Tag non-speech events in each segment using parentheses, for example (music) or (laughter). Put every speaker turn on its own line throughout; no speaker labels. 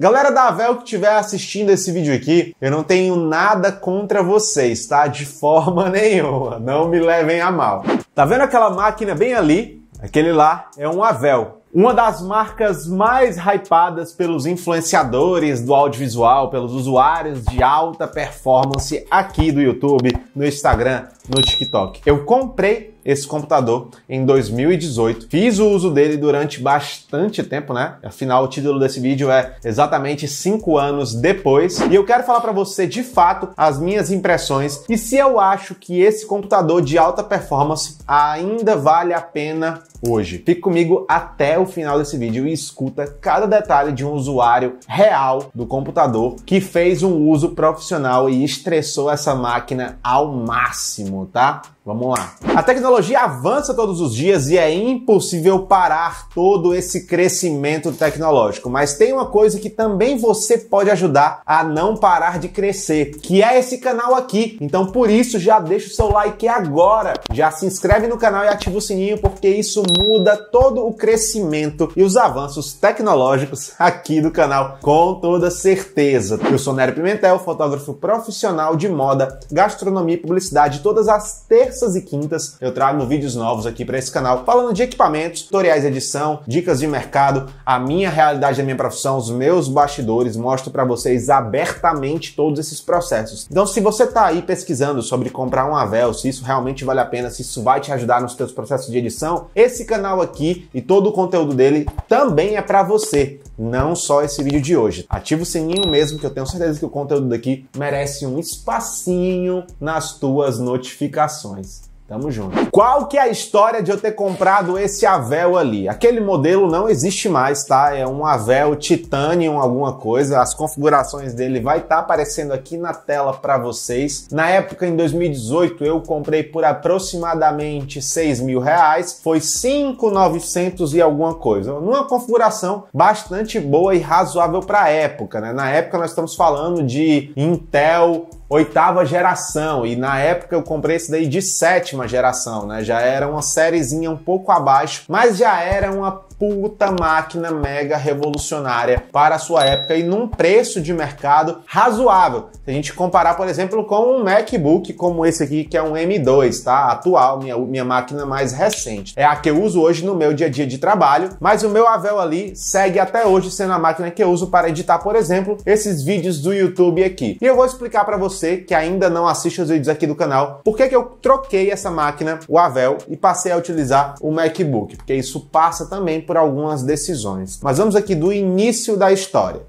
Galera da Avel que estiver assistindo esse vídeo aqui, eu não tenho nada contra vocês, tá? De forma (laughs) nenhuma, não me levem a mal. Tá vendo aquela máquina bem ali? Aquele lá é um Avel. Uma das marcas mais hypadas pelos influenciadores do audiovisual, pelos usuários de alta performance aqui do YouTube, no Instagram, no TikTok. Eu comprei esse computador em 2018. Fiz o uso dele durante bastante tempo, né? Afinal, o título desse vídeo é exatamente 5 anos depois. E eu quero falar para você de fato as minhas impressões e se eu acho que esse computador de alta performance ainda vale a pena hoje. Fique comigo até o final desse vídeo e escuta cada detalhe de um usuário real do computador que fez um uso profissional e estressou essa máquina ao máximo, tá? Vamos lá. A tecnologia avança todos os dias e é impossível parar todo esse crescimento tecnológico, mas tem uma coisa que também você pode ajudar a não parar de crescer, que é esse canal aqui. Então, por isso, já deixa o seu like agora, já se inscreve no canal e ativa o sininho, porque isso muda todo o crescimento e os avanços tecnológicos aqui do canal, com toda certeza. Eu sou Nery Pimentel, fotógrafo profissional de moda, gastronomia e publicidade. Todas as terças e quintas eu trago vídeos novos aqui para esse canal, falando de equipamentos, tutoriais de edição, dicas de mercado, a minha realidade da minha profissão, os meus bastidores, mostro para vocês abertamente todos esses processos. Então, se você está aí pesquisando sobre comprar um Avel, se isso realmente vale a pena, se isso vai te ajudar nos seus processos de edição, esse esse canal aqui e todo o conteúdo dele também é para você, não só esse vídeo de hoje. Ativa o sininho mesmo que eu tenho certeza que o conteúdo daqui merece um espacinho nas tuas notificações. Tamo junto. Qual que é a história de eu ter comprado esse Avel ali? Aquele modelo não existe mais, tá? É um Avel Titanium alguma coisa. As configurações dele vai estar tá aparecendo aqui na tela para vocês. Na época, em 2018, eu comprei por aproximadamente 6 mil reais. Foi 5,900 e alguma coisa. Numa configuração bastante boa e razoável para época, né? Na época, nós estamos falando de Intel oitava geração, e na época eu comprei esse daí de sétima geração, né? Já era uma sériezinha um pouco abaixo, mas já era uma puta máquina mega revolucionária para a sua época e num preço de mercado razoável. Se a gente comparar, por exemplo, com um MacBook como esse aqui, que é um M2, tá? Atual, minha, minha máquina mais recente. É a que eu uso hoje no meu dia a dia de trabalho, mas o meu Avel ali segue até hoje sendo a máquina que eu uso para editar, por exemplo, esses vídeos do YouTube aqui. E eu vou explicar para você você que ainda não assiste os vídeos aqui do canal, por que, que eu troquei essa máquina, o Avel, e passei a utilizar o MacBook, porque isso passa também por algumas decisões. Mas vamos aqui do início da história.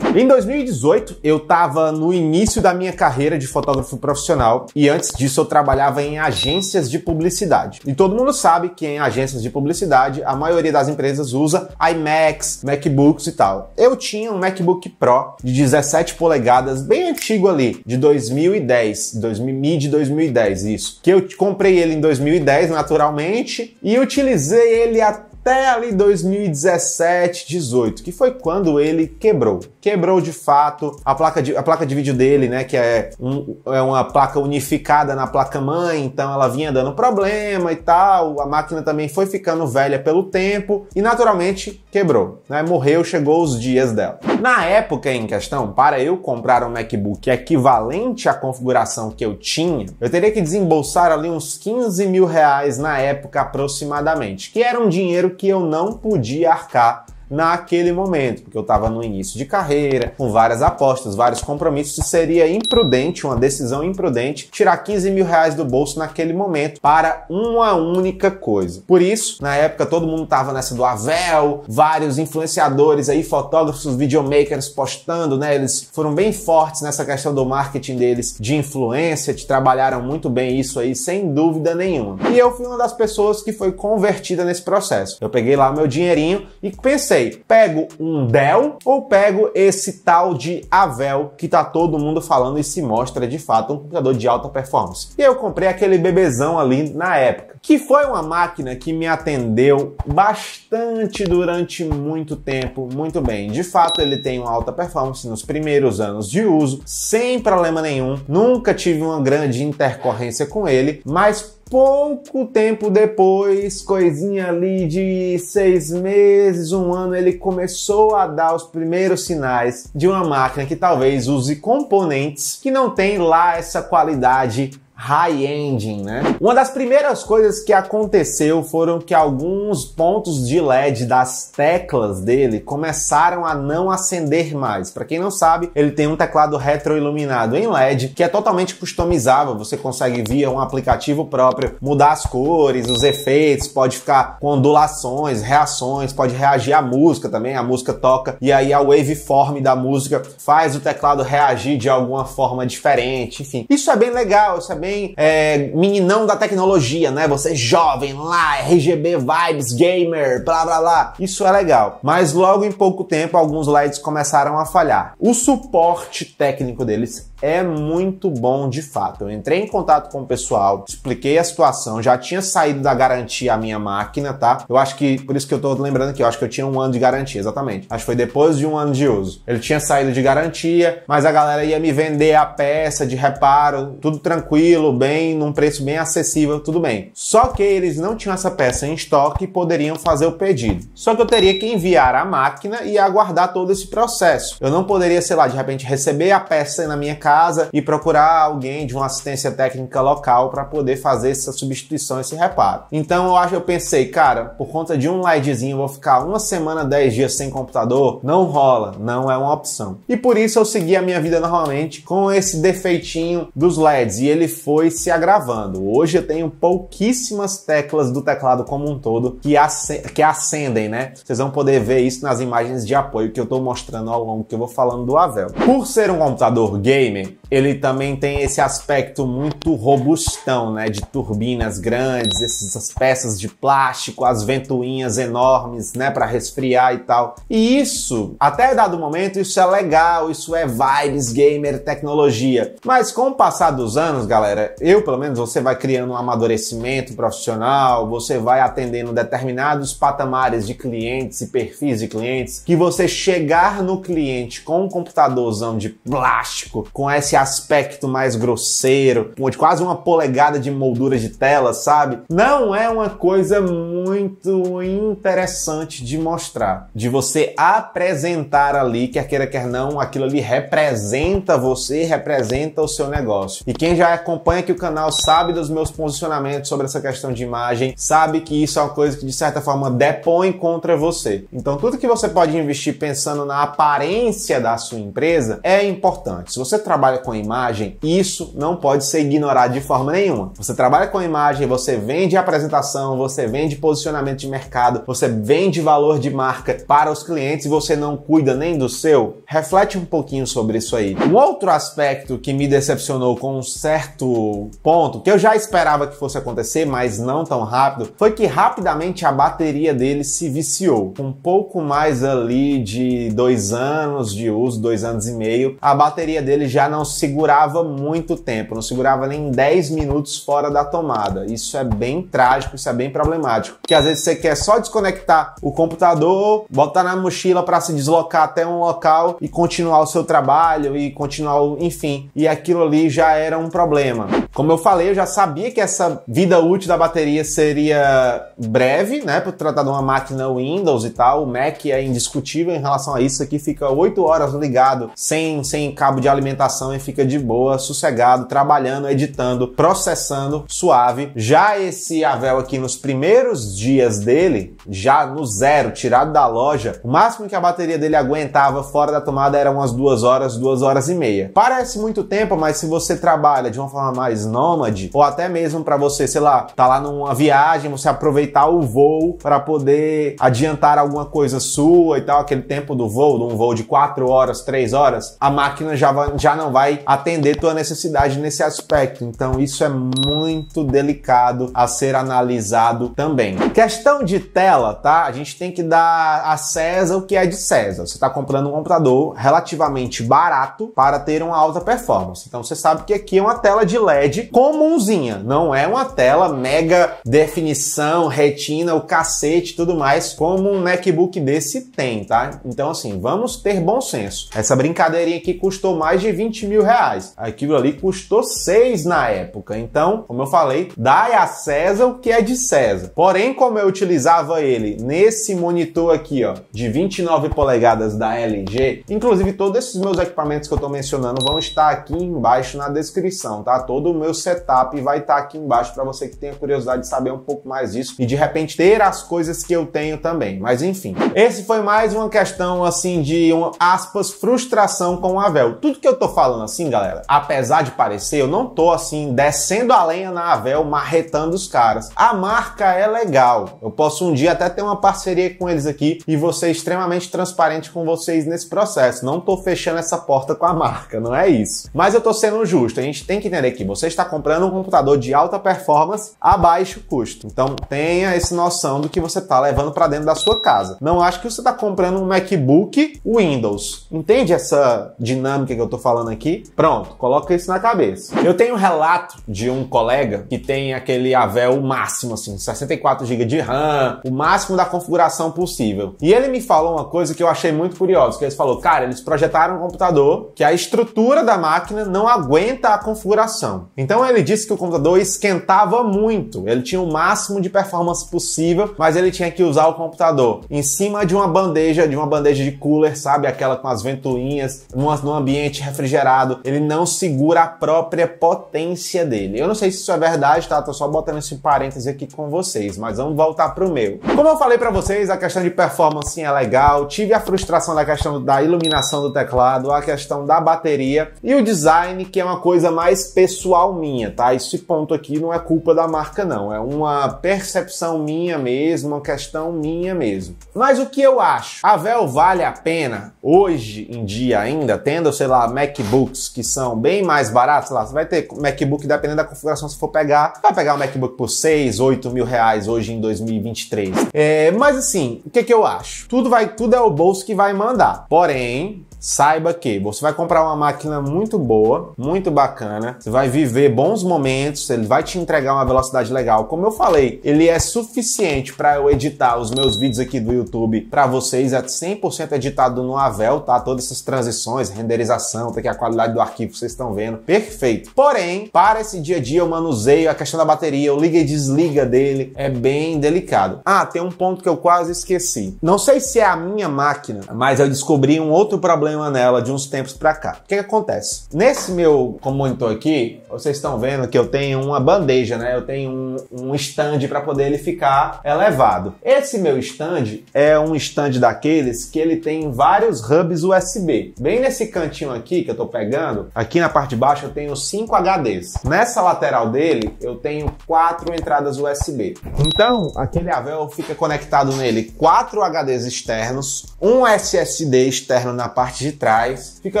Em 2018, eu estava no início da minha carreira de fotógrafo profissional e antes disso eu trabalhava em agências de publicidade. E todo mundo sabe que em agências de publicidade a maioria das empresas usa iMacs, MacBooks e tal. Eu tinha um MacBook Pro de 17 polegadas, bem antigo ali, de 2010, 2000, mid 2010, isso. Que eu comprei ele em 2010, naturalmente, e utilizei ele até até ali 2017, 18, que foi quando ele quebrou. Quebrou de fato a placa de, a placa de vídeo dele, né? Que é, um, é uma placa unificada na placa mãe, então ela vinha dando problema e tal. A máquina também foi ficando velha pelo tempo e naturalmente quebrou, né? Morreu, chegou os dias dela. Na época em questão, para eu comprar um MacBook equivalente à configuração que eu tinha, eu teria que desembolsar ali uns 15 mil reais na época aproximadamente, que era um dinheiro que eu não podia arcar naquele momento, porque eu estava no início de carreira, com várias apostas, vários compromissos, e seria imprudente, uma decisão imprudente, tirar 15 mil reais do bolso naquele momento para uma única coisa. Por isso, na época todo mundo estava nessa do Avel, vários influenciadores aí, fotógrafos, videomakers postando, né? Eles foram bem fortes nessa questão do marketing deles de influência, te trabalharam muito bem isso aí, sem dúvida nenhuma. E eu fui uma das pessoas que foi convertida nesse processo. Eu peguei lá meu dinheirinho e pensei, sei, pego um Dell ou pego esse tal de Avel que tá todo mundo falando e se mostra de fato um computador de alta performance. E eu comprei aquele bebezão ali na época, que foi uma máquina que me atendeu bastante durante muito tempo, muito bem. De fato, ele tem uma alta performance nos primeiros anos de uso, sem problema nenhum. Nunca tive uma grande intercorrência com ele, mas Pouco tempo depois, coisinha ali de seis meses, um ano, ele começou a dar os primeiros sinais de uma máquina que talvez use componentes que não tem lá essa qualidade high ending, né? Uma das primeiras coisas que aconteceu foram que alguns pontos de LED das teclas dele começaram a não acender mais. Para quem não sabe, ele tem um teclado retroiluminado em LED que é totalmente customizável. Você consegue via um aplicativo próprio mudar as cores, os efeitos, pode ficar com ondulações, reações, pode reagir à música também. A música toca e aí a waveform da música faz o teclado reagir de alguma forma diferente. Enfim, isso é bem legal, isso é bem também é, meninão da tecnologia, né? Você é jovem lá, é RGB vibes, gamer, blá blá blá. Isso é legal. Mas logo em pouco tempo, alguns LEDs começaram a falhar. O suporte técnico deles é muito bom de fato. Eu entrei em contato com o pessoal, expliquei a situação, já tinha saído da garantia a minha máquina, tá? Eu acho que, por isso que eu tô lembrando aqui. eu acho que eu tinha um ano de garantia, exatamente. Acho que foi depois de um ano de uso. Ele tinha saído de garantia, mas a galera ia me vender a peça de reparo, tudo tranquilo, bem, num preço bem acessível, tudo bem. Só que eles não tinham essa peça em estoque e poderiam fazer o pedido. Só que eu teria que enviar a máquina e aguardar todo esse processo. Eu não poderia, sei lá, de repente receber a peça na minha casa casa e procurar alguém de uma assistência técnica local para poder fazer essa substituição, esse reparo. Então eu acho, eu pensei, cara, por conta de um LEDzinho vou ficar uma semana, dez dias sem computador, não rola, não é uma opção. E por isso eu segui a minha vida normalmente com esse defeitinho dos LEDs e ele foi se agravando. Hoje eu tenho pouquíssimas teclas do teclado como um todo que, ac que acendem, né? Vocês vão poder ver isso nas imagens de apoio que eu estou mostrando ao longo que eu vou falando do Avel. Por ser um computador gamer ele também tem esse aspecto muito robustão, né? De turbinas grandes, essas peças de plástico, as ventoinhas enormes, né? Para resfriar e tal. E isso, até dado momento, isso é legal, isso é vibes, gamer, tecnologia. Mas com o passar dos anos, galera, eu pelo menos, você vai criando um amadurecimento profissional, você vai atendendo determinados patamares de clientes e perfis de clientes, que você chegar no cliente com um computadorzão de plástico, com esse aspecto mais grosseiro, onde quase uma polegada de moldura de tela, sabe? Não é uma coisa muito interessante de mostrar, de você apresentar ali, quer queira, quer não, aquilo ali representa você, representa o seu negócio. E quem já acompanha aqui o canal sabe dos meus posicionamentos sobre essa questão de imagem, sabe que isso é uma coisa que de certa forma depõe contra você. Então, tudo que você pode investir pensando na aparência da sua empresa é importante. Se você trabalha trabalha com imagem, isso não pode ser ignorado de forma nenhuma. Você trabalha com imagem, você vende apresentação, você vende posicionamento de mercado, você vende valor de marca para os clientes e você não cuida nem do seu. Reflete um pouquinho sobre isso aí. Um outro aspecto que me decepcionou com um certo ponto, que eu já esperava que fosse acontecer, mas não tão rápido, foi que rapidamente a bateria dele se viciou. Um pouco mais ali de dois anos de uso, dois anos e meio, a bateria dele já não segurava muito tempo, não segurava nem 10 minutos fora da tomada. Isso é bem trágico, isso é bem problemático. Porque às vezes você quer só desconectar o computador, botar na mochila para se deslocar até um local e continuar o seu trabalho e continuar, enfim. E aquilo ali já era um problema. Como eu falei, eu já sabia que essa vida útil da bateria seria breve, né? Por tratar de uma máquina Windows e tal, o Mac é indiscutível em relação a isso. Aqui fica 8 horas ligado, sem, sem cabo de alimentação gravação e fica de boa, sossegado, trabalhando, editando, processando, suave. Já esse Avel aqui nos primeiros dias dele, já no zero, tirado da loja, o máximo que a bateria dele aguentava fora da tomada era umas duas horas, duas horas e meia. Parece muito tempo, mas se você trabalha de uma forma mais nômade, ou até mesmo para você, sei lá, tá lá numa viagem, você aproveitar o voo para poder adiantar alguma coisa sua e tal, aquele tempo do voo, de um voo de quatro horas, três horas, a máquina já, vai, já não vai atender tua necessidade nesse aspecto. Então isso é muito delicado a ser analisado também. Questão de tela tabela, tá? A gente tem que dar a César o que é de César. Você está comprando um computador relativamente barato para ter uma alta performance. Então você sabe que aqui é uma tela de LED comumzinha. não é uma tela mega definição, retina, o cacete, tudo mais, como um MacBook desse tem, tá? Então assim, vamos ter bom senso. Essa brincadeirinha aqui custou mais de 20 mil reais. Aquilo ali custou 6 na época. Então, como eu falei, dá a César o que é de César. Porém, como eu utilizava ele nesse monitor aqui, ó, de 29 polegadas da LG. Inclusive, todos esses meus equipamentos que eu tô mencionando vão estar aqui embaixo na descrição, tá? Todo o meu setup vai estar tá aqui embaixo para você que tenha curiosidade de saber um pouco mais disso e de repente ter as coisas que eu tenho também. Mas enfim, esse foi mais uma questão assim de um, aspas frustração com a Vel. Tudo que eu tô falando assim, galera, apesar de parecer, eu não tô assim descendo a lenha na Avel, marretando os caras. A marca é legal. Eu posso um dia podia até ter uma parceria com eles aqui e você é extremamente transparente com vocês nesse processo. Não tô fechando essa porta com a marca, não é isso. Mas eu tô sendo justo, a gente tem que entender que você está comprando um computador de alta performance a baixo custo. Então tenha essa noção do que você está levando para dentro da sua casa. Não acho que você está comprando um MacBook Windows. Entende essa dinâmica que eu tô falando aqui? Pronto, coloca isso na cabeça. Eu tenho um relato de um colega que tem aquele Avel máximo, assim, 64 GB de RAM, o máximo da configuração possível. E ele me falou uma coisa que eu achei muito curiosa, que ele falou, cara, eles projetaram um computador que a estrutura da máquina não aguenta a configuração. Então ele disse que o computador esquentava muito, ele tinha o máximo de performance possível, mas ele tinha que usar o computador em cima de uma bandeja, de uma bandeja de cooler, sabe, aquela com as ventoinhas, num ambiente refrigerado, ele não segura a própria potência dele. Eu não sei se isso é verdade, tá? Tô só botando esse parêntese aqui com vocês, mas vamos voltar pro meu. Como eu falei para vocês, a questão de performance sim, é legal, tive a frustração da questão da iluminação do teclado, a questão da bateria e o design, que é uma coisa mais pessoal minha, tá? Esse ponto aqui não é culpa da marca não, é uma percepção minha mesmo, uma questão minha mesmo. Mas o que eu acho? A Vel vale a pena hoje em dia ainda, tendo, sei lá, MacBooks que são bem mais baratos, lá, você vai ter MacBook dependendo da configuração se for pegar, vai pegar um MacBook por 6, 8 mil reais hoje em 2023. É, mas assim, o que, que eu acho? Tudo vai, tudo é o bolso que vai mandar. Porém, saiba que você vai comprar uma máquina muito boa, muito bacana, você vai viver bons momentos, ele vai te entregar uma velocidade legal. Como eu falei, ele é suficiente para eu editar os meus vídeos aqui do YouTube para vocês, é 100% editado no Avel, tá? Todas essas transições, renderização, tá aqui a qualidade do arquivo vocês estão vendo, perfeito. Porém, para esse dia a dia, eu manuseio a questão da bateria, eu liga e desliga dele, é bem delicado. Ah, tem um ponto que eu quase esqueci. Não sei se é a minha máquina, mas eu descobri um outro problema problema nela de uns tempos para cá. O que, que acontece? Nesse meu monitor aqui, vocês estão vendo que eu tenho uma bandeja, né? Eu tenho um, um stand para poder ele ficar elevado. Esse meu stand é um stand daqueles que ele tem vários hubs USB. Bem nesse cantinho aqui que eu tô pegando, aqui na parte de baixo eu tenho 5 HDs. Nessa lateral dele eu tenho quatro entradas USB. Então, aquele Avel fica conectado nele quatro HDs externos, um SSD externo na parte parte de trás, fica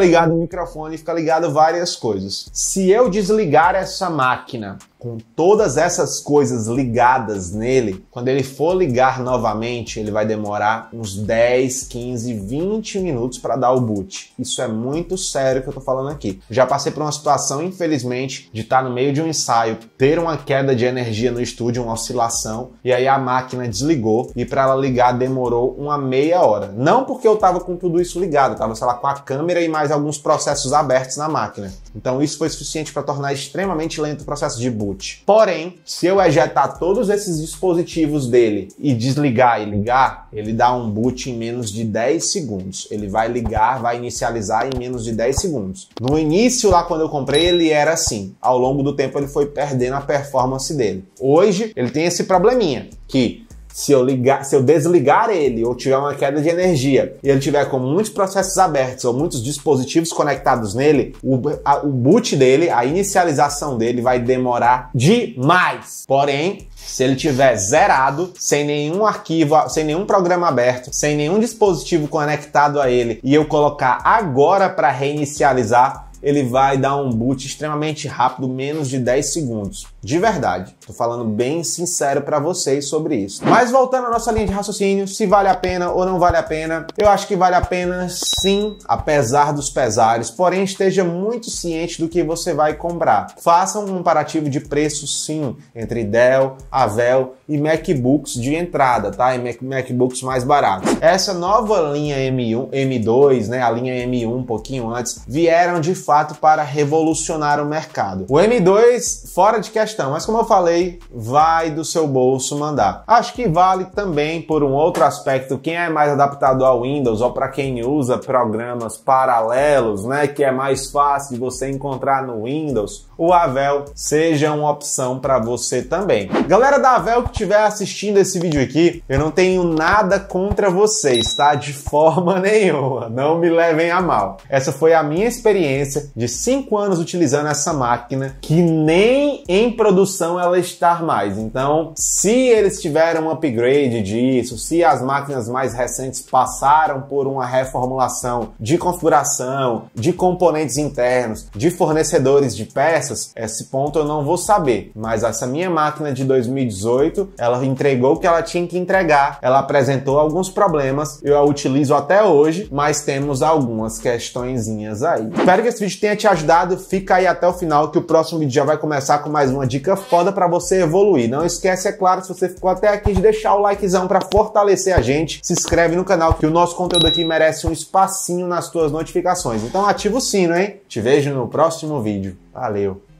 ligado o microfone, fica ligado várias coisas. Se eu desligar essa máquina, com todas essas coisas ligadas nele, quando ele for ligar novamente, ele vai demorar uns 10, 15, 20 minutos para dar o boot. Isso é muito sério que eu tô falando aqui. Já passei por uma situação, infelizmente, de estar tá no meio de um ensaio, ter uma queda de energia no estúdio, uma oscilação, e aí a máquina desligou e para ela ligar demorou uma meia hora. Não porque eu tava com tudo isso ligado, eu tava, sei lá, com a câmera e mais alguns processos abertos na máquina. Então isso foi suficiente para tornar extremamente lento o processo de boot boot. Porém, se eu ejetar todos esses dispositivos dele e desligar e ligar, ele dá um boot em menos de 10 segundos. Ele vai ligar, vai inicializar em menos de 10 segundos. No início, lá quando eu comprei, ele era assim. Ao longo do tempo, ele foi perdendo a performance dele. Hoje, ele tem esse probleminha que se eu ligar, se eu desligar ele ou tiver uma queda de energia e ele tiver com muitos processos abertos ou muitos dispositivos conectados nele, o, a, o boot dele, a inicialização dele vai demorar demais. Porém, se ele tiver zerado, sem nenhum arquivo, sem nenhum programa aberto, sem nenhum dispositivo conectado a ele e eu colocar agora para reinicializar, ele vai dar um boot extremamente rápido, menos de 10 segundos. De verdade. Tô falando bem sincero para vocês sobre isso. Mas voltando à nossa linha de raciocínio, se vale a pena ou não vale a pena, eu acho que vale a pena sim, apesar dos pesares, porém esteja muito ciente do que você vai comprar. Faça um comparativo de preço sim entre Dell, Avel e MacBooks de entrada, tá? E Mac MacBooks mais baratos. Essa nova linha M1, M2, né, a linha M1 um pouquinho antes, vieram de fato para revolucionar o mercado. O M2, fora de questão questão, mas como eu falei, vai do seu bolso mandar. Acho que vale também por um outro aspecto, quem é mais adaptado ao Windows ou para quem usa programas paralelos, né, que é mais fácil de você encontrar no Windows, o Avel seja uma opção para você também. Galera da Avel que estiver assistindo esse vídeo aqui, eu não tenho nada contra vocês, tá? De forma (laughs) nenhuma, não me levem a mal. Essa foi a minha experiência de 5 anos utilizando essa máquina que nem em produção ela estar mais. Então, se eles tiveram um upgrade disso, se as máquinas mais recentes passaram por uma reformulação de configuração, de componentes internos, de fornecedores de peças, esse ponto eu não vou saber. Mas essa minha máquina de 2018, ela entregou o que ela tinha que entregar, ela apresentou alguns problemas, eu a utilizo até hoje, mas temos algumas questõezinhas aí. Espero que esse vídeo tenha te ajudado, fica aí até o final que o próximo vídeo já vai começar com mais uma dica foda para você evoluir. Não esquece, é claro, se você ficou até aqui, de deixar o likezão para fortalecer a gente. Se inscreve no canal, que o nosso conteúdo aqui merece um espacinho nas tuas notificações. Então ativa o sino, hein? Te vejo no próximo vídeo. Valeu!